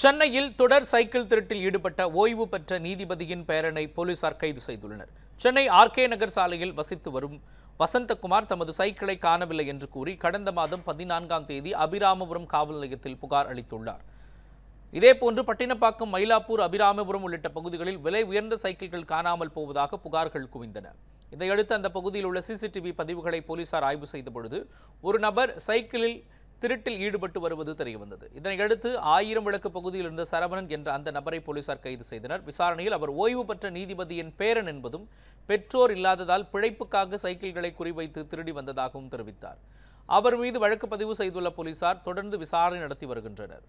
சென்னையில் தொடர் சைக்கிள் திருட்டில் ஈடுபட்ட ஓய்வு பெற்ற நீதிபதியின் பேரனை போலீசார் கைது செய்துள்ளனர் சென்னை ஆர்கே நகர் சாலையில் வசித்து வரும் வசந்தகுமார் தமது சைக்கிளை காணவில்லை என்று கூறி கடந்த மாதம் பதினான்காம் தேதி அபிராமபுரம் காவல் நிலையத்தில் புகார் அளித்துள்ளார் இதேபோன்று பட்டினப்பாக்கம் மயிலாப்பூர் அபிராமபுரம் உள்ளிட்ட பகுதிகளில் விலை உயர்ந்த சைக்கிள்கள் காணாமல் போவதாக புகார்கள் குவிந்தன இதையடுத்து அந்த பகுதியில் உள்ள சிசிடிவி பதிவுகளை போலீசார் ஆய்வு செய்தபொழுது ஒரு நபர் சைக்கிளில் திருட்டில் ஈடுபட்டு வருவது தெரியவந்தது இதனையடுத்து ஆயிரம் விளக்கு பகுதியில் இருந்த சரவணன் என்ற அந்த நபரை போலீசார் கைது செய்தனர் விசாரணையில் அவர் ஓய்வு பெற்ற நீதிபதியின் பேரன் என்பதும் பெற்றோர் இல்லாததால் பிழைப்புக்காக சைக்கிள்களை குறிவைத்து திருடி வந்ததாகவும் தெரிவித்தார் அவர் மீது வழக்கு பதிவு செய்துள்ள போலீசார் தொடர்ந்து விசாரணை நடத்தி வருகின்றனர்